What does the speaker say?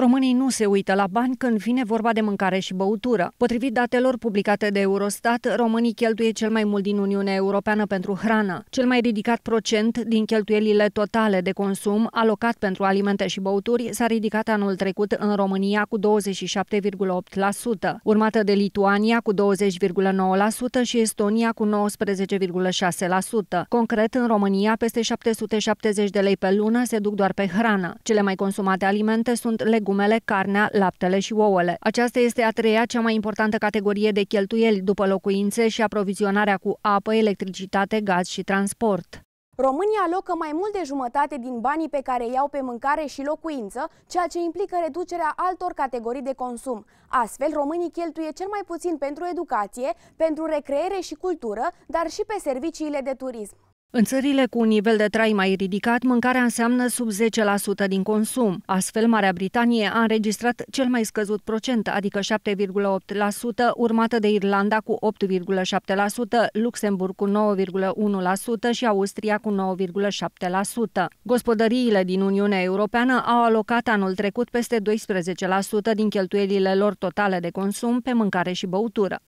Românii nu se uită la bani când vine vorba de mâncare și băutură. Potrivit datelor publicate de Eurostat, românii cheltuie cel mai mult din Uniunea Europeană pentru hrană. Cel mai ridicat procent din cheltuielile totale de consum alocat pentru alimente și băuturi s-a ridicat anul trecut în România cu 27,8%, urmată de Lituania cu 20,9% și Estonia cu 19,6%. Concret, în România, peste 770 de lei pe lună se duc doar pe hrană. Cele mai consumate alimente sunt legume legumele, carnea, laptele și ouăle. Aceasta este a treia cea mai importantă categorie de cheltuieli după locuințe și aprovizionarea cu apă, electricitate, gaz și transport. România alocă mai mult de jumătate din banii pe care iau pe mâncare și locuință, ceea ce implică reducerea altor categorii de consum. Astfel, românii cheltuie cel mai puțin pentru educație, pentru recreere și cultură, dar și pe serviciile de turism. În țările cu un nivel de trai mai ridicat, mâncarea înseamnă sub 10% din consum. Astfel, Marea Britanie a înregistrat cel mai scăzut procent, adică 7,8%, urmată de Irlanda cu 8,7%, Luxemburg cu 9,1% și Austria cu 9,7%. Gospodăriile din Uniunea Europeană au alocat anul trecut peste 12% din cheltuielile lor totale de consum pe mâncare și băutură.